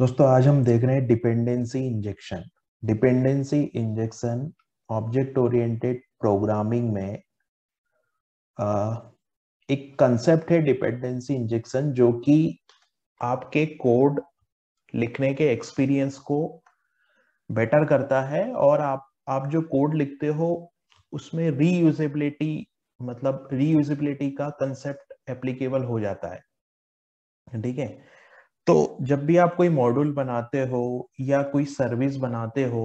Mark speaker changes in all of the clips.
Speaker 1: दोस्तों आज हम देख रहे हैं dependency injection dependency injection object oriented programming में आ, एक कंसेप्ट है डिपेंडेंसी इंजेक्शन जो कि आपके कोड लिखने के एक्सपीरियंस को बेटर करता है और आप आप जो कोड लिखते हो उसमें रीयूजेबिलिटी मतलब रीयूजेबिलिटी का कंसेप्ट एप्लीकेबल हो जाता है ठीक है तो जब भी आप कोई मॉड्यूल बनाते हो या कोई सर्विस बनाते हो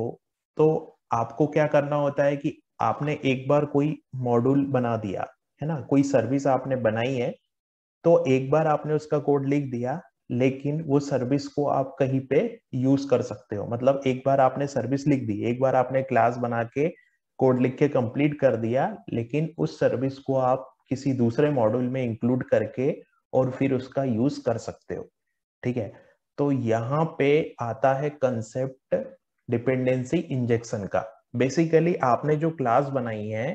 Speaker 1: तो आपको क्या करना होता है कि आपने एक बार कोई मॉड्यूल बना दिया है ना कोई सर्विस आपने बनाई है तो एक बार आपने उसका कोड लिख दिया लेकिन वो सर्विस को आप कहीं पे यूज कर सकते हो मतलब एक बार आपने सर्विस लिख दी एक बार आपने क्लास बना के कोड लिख के कंप्लीट कर दिया लेकिन उस सर्विस को आप किसी दूसरे मॉड्यूल में इंक्लूड करके और फिर उसका यूज कर सकते हो ठीक है तो यहाँ पे आता है कंसेप्ट डिपेंडेंसी इंजेक्शन का बेसिकली आपने जो क्लास बनाई है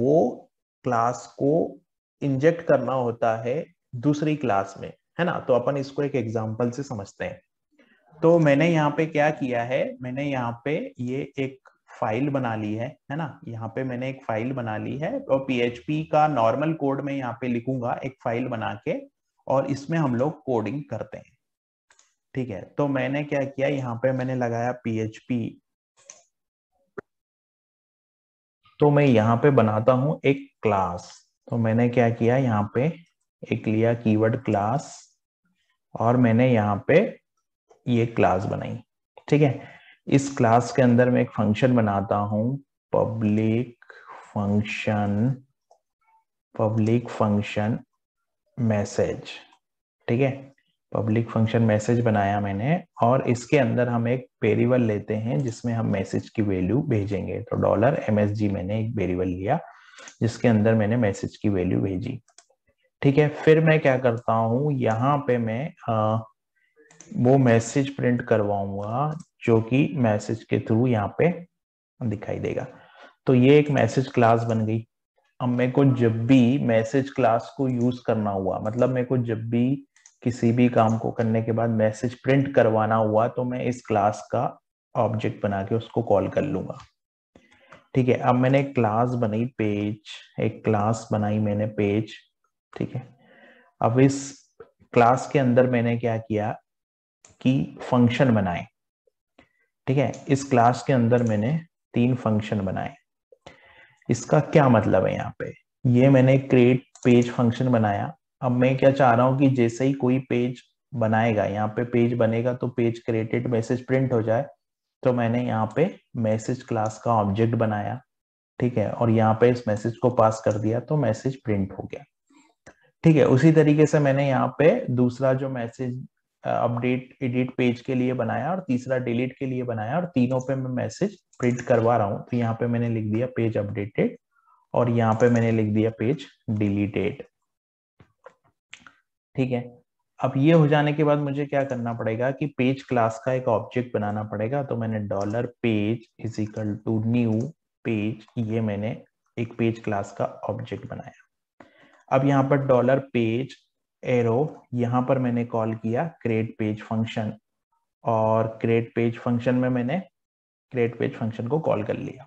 Speaker 1: वो क्लास को इंजेक्ट करना होता है दूसरी क्लास में है ना तो अपन इसको एक एग्जाम्पल से समझते हैं तो मैंने यहाँ पे क्या किया है मैंने यहाँ पे ये एक फाइल बना ली है है ना यहाँ पे मैंने एक फाइल बना ली है और पीएचपी का नॉर्मल कोड में यहाँ पे लिखूंगा एक फाइल बना के और इसमें हम लोग कोडिंग करते हैं ठीक है तो मैंने क्या किया यहाँ पे मैंने लगाया PHP तो मैं यहाँ पे बनाता हूं एक क्लास तो मैंने क्या किया यहाँ पे एक लिया कीवर्ड क्लास और मैंने यहाँ पे ये क्लास बनाई ठीक है इस क्लास के अंदर मैं एक फंक्शन बनाता हूं public function public function message ठीक है पब्लिक फंक्शन मैसेज बनाया मैंने और इसके अंदर हम एक पेरीवल लेते हैं जिसमें हम मैसेज की वैल्यू भेजेंगे तो डॉलर एम मैंने एक पेरीवल लिया जिसके अंदर मैंने मैसेज की वैल्यू भेजी ठीक है फिर मैं क्या करता हूं यहाँ पे मैं आ, वो मैसेज प्रिंट करवाऊंगा जो कि मैसेज के थ्रू यहाँ पे दिखाई देगा तो ये एक मैसेज क्लास बन गई अब मेरे को जब भी मैसेज क्लास को यूज करना हुआ मतलब मेरे को जब भी किसी भी काम को करने के बाद मैसेज प्रिंट करवाना हुआ तो मैं इस क्लास का ऑब्जेक्ट बना के उसको कॉल कर लूंगा ठीक है अब मैंने एक क्लास बनाई पेज एक क्लास बनाई मैंने पेज ठीक है अब इस क्लास के अंदर मैंने क्या किया कि फंक्शन बनाए ठीक है इस क्लास के अंदर मैंने तीन फंक्शन बनाए इसका क्या मतलब है यहाँ पे ये मैंने क्रिएट पेज फंक्शन बनाया अब मैं क्या चाह रहा हूँ कि जैसे ही कोई पेज बनाएगा यहाँ पे पेज बनेगा तो पेज क्रिएटेड मैसेज प्रिंट हो जाए तो मैंने यहाँ पे मैसेज क्लास का ऑब्जेक्ट बनाया ठीक है और यहाँ पे इस मैसेज को पास कर दिया तो मैसेज प्रिंट हो गया ठीक है उसी तरीके से मैंने यहाँ पे दूसरा जो मैसेज अपडेट एडिट पेज के लिए बनाया और तीसरा डिलीट के लिए बनाया और तीनों पे मैं मैसेज प्रिंट करवा रहा हूँ तो यहाँ पे मैंने लिख दिया पेज अपडेटेड और यहाँ पे मैंने लिख दिया पेज डिलीटेड ठीक है अब ये हो जाने के बाद मुझे क्या करना पड़ेगा कि पेज क्लास का एक ऑब्जेक्ट बनाना पड़ेगा तो मैंने dollar page is equal to new page ये मैंने एक पेज क्लास का ऑब्जेक्ट बनाया अब यहाँ पर डॉलर पेज एरो यहां पर मैंने कॉल किया क्रिएट पेज फंक्शन और क्रिएट पेज फंक्शन में मैंने क्रिएट पेज फंक्शन को कॉल कर लिया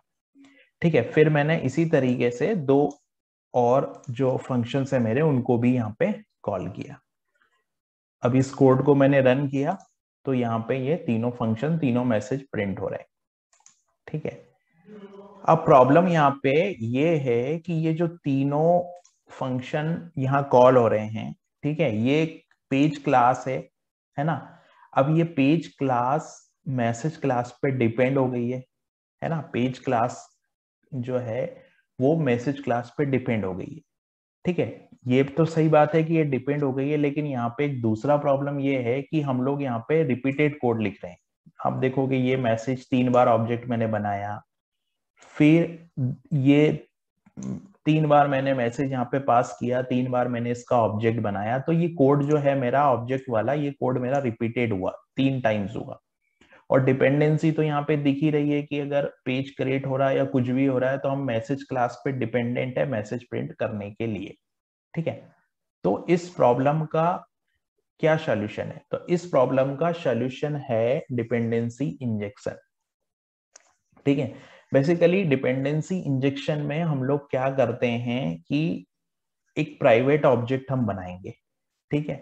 Speaker 1: ठीक है फिर मैंने इसी तरीके से दो और जो फंक्शन है मेरे उनको भी यहाँ पे कॉल किया अब इस कोड को मैंने रन किया तो यहाँ पे ये तीनों फंक्शन तीनों मैसेज प्रिंट हो रहे हैं ठीक है अब प्रॉब्लम यहाँ पे ये है कि ये जो तीनों फंक्शन यहाँ कॉल हो रहे हैं ठीक है ये पेज क्लास है है ना अब ये पेज क्लास मैसेज क्लास पे डिपेंड हो गई है है ना पेज क्लास जो है वो मैसेज क्लास पे डिपेंड हो गई है ठीक है ये तो सही बात है कि ये डिपेंड हो गई है लेकिन यहाँ पे एक दूसरा प्रॉब्लम ये है कि हम लोग यहाँ पे रिपीटेड कोड लिख रहे हैं आप देखोगे ये मैसेज तीन बार ऑब्जेक्ट मैंने बनाया फिर ये तीन बार मैंने मैसेज यहाँ पे पास किया तीन बार मैंने इसका ऑब्जेक्ट बनाया तो ये कोड जो है मेरा ऑब्जेक्ट वाला ये कोड मेरा रिपीटेड हुआ तीन टाइम्स हुआ और डिपेंडेंसी तो यहाँ पे दिख ही रही है कि अगर पेज क्रिएट हो रहा है या कुछ भी हो रहा है तो हम मैसेज क्लास पे डिपेंडेंट है मैसेज प्रिंट करने के लिए ठीक है तो इस प्रॉब्लम का क्या सोल्यूशन है तो इस प्रॉब्लम का सोल्यूशन है डिपेंडेंसी इंजेक्शन ठीक है बेसिकली डिपेंडेंसी इंजेक्शन में हम लोग क्या करते हैं कि एक प्राइवेट ऑब्जेक्ट हम बनाएंगे ठीक है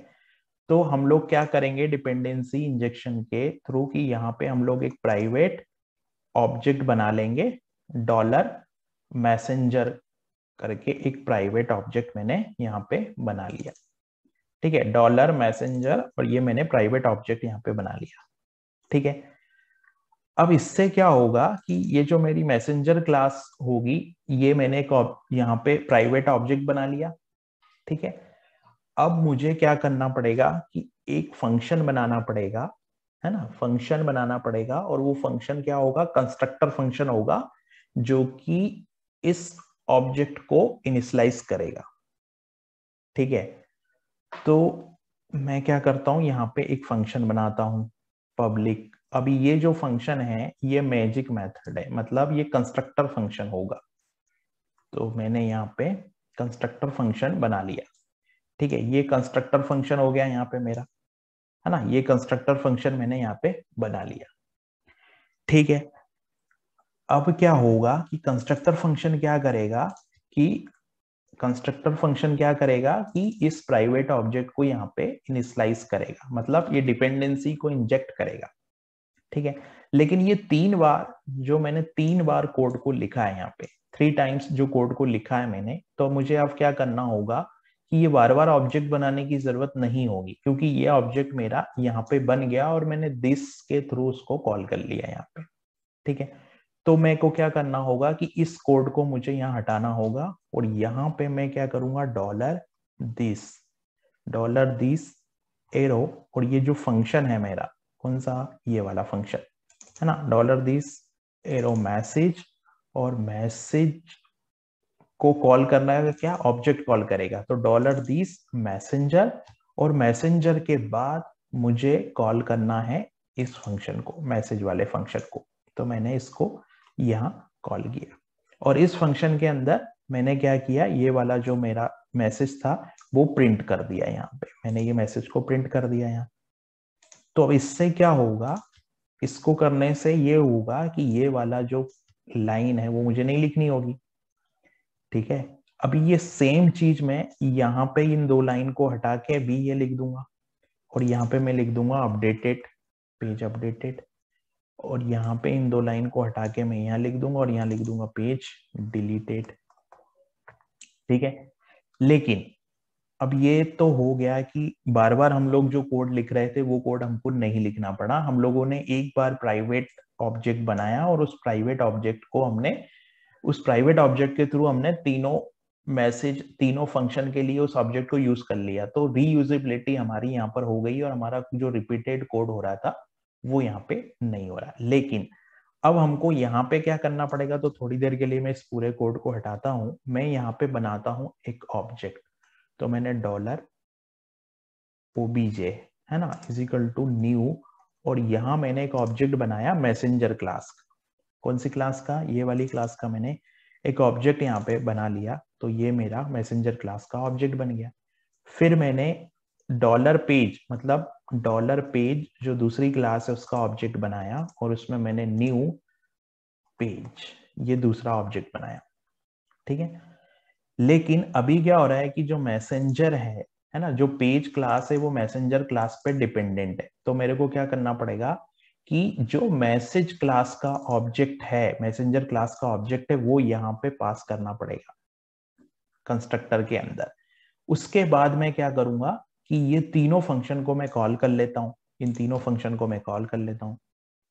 Speaker 1: तो हम लोग क्या करेंगे डिपेंडेंसी इंजेक्शन के थ्रू कि यहाँ पे हम लोग एक प्राइवेट ऑब्जेक्ट बना लेंगे डॉलर मैसेंजर करके एक प्राइवेट ऑब्जेक्ट मैंने यहाँ पे बना लिया ठीक है डॉलर मैसेंजर और ये मैंने प्राइवेट ऑब्जेक्ट यहाँ पे बना लिया ठीक है अब इससे क्या होगा कि ये जो मेरी मैसेंजर क्लास होगी ये मैंने एक यहाँ पे प्राइवेट ऑब्जेक्ट बना लिया ठीक है अब मुझे क्या करना पड़ेगा कि एक फंक्शन बनाना पड़ेगा है ना फंक्शन बनाना पड़ेगा और वो फंक्शन क्या होगा कंस्ट्रक्टर फंक्शन होगा जो कि इस ऑब्जेक्ट को इनिशलाइज करेगा ठीक है तो मैं क्या करता हूं यहाँ पे एक फंक्शन बनाता हूं पब्लिक अभी ये जो फंक्शन है ये मैजिक मेथड है मतलब ये कंस्ट्रक्टर फंक्शन होगा तो मैंने यहाँ पे कंस्ट्रक्टर फंक्शन बना लिया ठीक है ये कंस्ट्रक्टर फंक्शन हो गया यहाँ पे मेरा है ना ये कंस्ट्रक्टर फंक्शन मैंने यहाँ पे बना लिया ठीक है अब क्या होगा कि कंस्ट्रक्टर फंक्शन क्या करेगा कि कंस्ट्रक्टर फंक्शन क्या करेगा कि इस प्राइवेट ऑब्जेक्ट को यहाँ पे इनिशलाइज करेगा मतलब ये डिपेंडेंसी को इंजेक्ट करेगा ठीक है लेकिन ये तीन बार जो मैंने तीन बार कोड को लिखा है यहाँ पे थ्री टाइम्स जो कोड को लिखा है मैंने तो मुझे अब क्या करना होगा कि ये बार बार ऑब्जेक्ट बनाने की जरूरत नहीं होगी क्योंकि ये ऑब्जेक्ट मेरा यहाँ पे बन गया और मैंने दिस के थ्रू उसको कॉल कर लिया यहाँ पे ठीक है तो मेरे को क्या करना होगा कि इस कोड को मुझे यहाँ हटाना होगा और यहाँ पे मैं क्या करूंगा dollar this dollar this arrow और ये जो फंक्शन है मेरा कौन सा ये वाला फंक्शन है ना डॉलर दिस एरो मैसेज और मैसेज को कॉल करना है तो क्या ऑब्जेक्ट कॉल करेगा तो डॉलर दिस मैसेंजर और मैसेंजर के बाद मुझे कॉल करना है इस फंक्शन को मैसेज वाले फंक्शन को तो मैंने इसको यहाँ कॉल किया और इस फंक्शन के अंदर मैंने क्या किया ये वाला जो मेरा मैसेज था वो प्रिंट कर दिया यहाँ पे मैंने ये मैसेज को प्रिंट कर दिया यहाँ तो अब इससे क्या होगा इसको करने से ये होगा कि ये वाला जो लाइन है वो मुझे नहीं लिखनी होगी ठीक है अब ये सेम चीज मैं यहां पे इन दो लाइन को हटा के भी ये लिख दूंगा और यहां पे मैं लिख दूंगा अपडेटेड पेज अपडेटेड और यहां पे इन दो लाइन को हटा के मैं यहां लिख दूंगा और यहां लिख दूंगा पेज डिलीटेड ठीक है लेकिन अब ये तो हो गया कि बार बार हम लोग जो कोड लिख रहे थे वो कोड हमको नहीं लिखना पड़ा हम लोगों ने एक बार प्राइवेट ऑब्जेक्ट बनाया और उस प्राइवेट ऑब्जेक्ट को हमने उस प्राइवेट ऑब्जेक्ट के थ्रू हमने तीनों मैसेज तीनों फंक्शन के लिए उस ऑब्जेक्ट को यूज कर लिया तो रीयूजेबिलिटी हमारी यहाँ पर हो गई और हमारा जो रिपीटेड कोड हो रहा था वो यहाँ पे नहीं हो रहा लेकिन अब हमको यहाँ पे क्या करना पड़ेगा तो थोड़ी देर के लिए मैं इस पूरे कोड को हटाता हूँ मैं यहाँ पे बनाता हूँ एक ऑब्जेक्ट तो मैंने डॉलर ओबीजे है ना इजिकल टू न्यू और यहां मैंने एक ऑब्जेक्ट बनाया मैसेंजर क्लास कौन सी क्लास का ये वाली क्लास का मैंने एक ऑब्जेक्ट यहाँ पे बना लिया तो ये मेरा मैसेंजर क्लास का ऑब्जेक्ट बन गया फिर मैंने डॉलर पेज मतलब डॉलर पेज जो दूसरी क्लास है उसका ऑब्जेक्ट बनाया और उसमें मैंने न्यू पेज ये दूसरा ऑब्जेक्ट बनाया ठीक है लेकिन अभी क्या हो रहा है कि जो मैसेंजर है है ना जो पेज क्लास है वो मैसेंजर क्लास पे डिपेंडेंट है तो मेरे को क्या करना पड़ेगा कि जो मैसेज क्लास का ऑब्जेक्ट है मैसेंजर क्लास का ऑब्जेक्ट है वो यहाँ पे पास करना पड़ेगा कंस्ट्रक्टर के अंदर उसके बाद मैं क्या करूंगा कि ये तीनों फंक्शन को मैं कॉल कर लेता हूँ इन तीनों फंक्शन को मैं कॉल कर लेता हूँ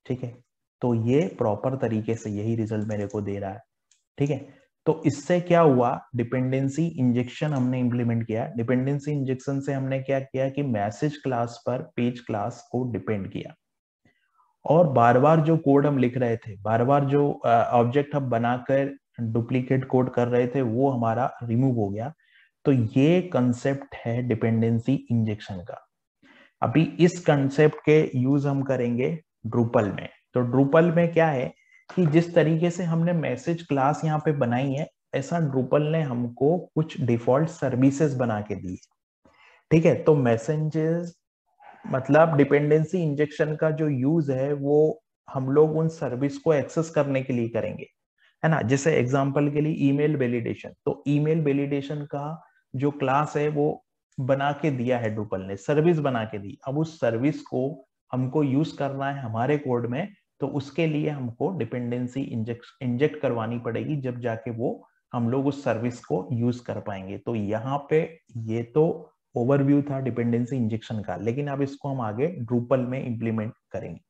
Speaker 1: ठीक है तो ये प्रॉपर तरीके से यही रिजल्ट मेरे को दे रहा है ठीक है तो इससे क्या हुआ डिपेंडेंसी इंजेक्शन हमने इंप्लीमेंट किया डिपेंडेंसी इंजेक्शन से हमने क्या किया कि मैसेज क्लास पर पेज क्लास को डिपेंड किया और बार बार जो कोड हम लिख रहे थे बार बार जो ऑब्जेक्ट हम बनाकर डुप्लीकेट कोड कर रहे थे वो हमारा रिमूव हो गया तो ये कंसेप्ट है डिपेंडेंसी इंजेक्शन का अभी इस कंसेप्ट के यूज हम करेंगे ड्रूपल में तो ड्रूपल में क्या है कि जिस तरीके से हमने मैसेज क्लास यहाँ पे बनाई है ऐसा ड्रूपल ने हमको कुछ डिफॉल्ट सर्विसेज बना के दी ठीक है तो मैसेजेस मतलब डिपेंडेंसी इंजेक्शन का जो यूज है वो हम लोग उन सर्विस को एक्सेस करने के लिए करेंगे है ना जैसे एग्जाम्पल के लिए ईमेल वेलिडेशन तो ईमेल वेलिडेशन का जो क्लास है वो बना के दिया है ड्रूपल ने सर्विस बना के दी अब उस सर्विस को हमको यूज करना है हमारे कोड में तो उसके लिए हमको डिपेंडेंसी इंजेक्ट इंजेक्ट करवानी पड़ेगी जब जाके वो हम लोग उस सर्विस को यूज कर पाएंगे तो यहाँ पे ये तो ओवरव्यू था डिपेंडेंसी इंजेक्शन का लेकिन अब इसको हम आगे ड्रूपल में इंप्लीमेंट करेंगे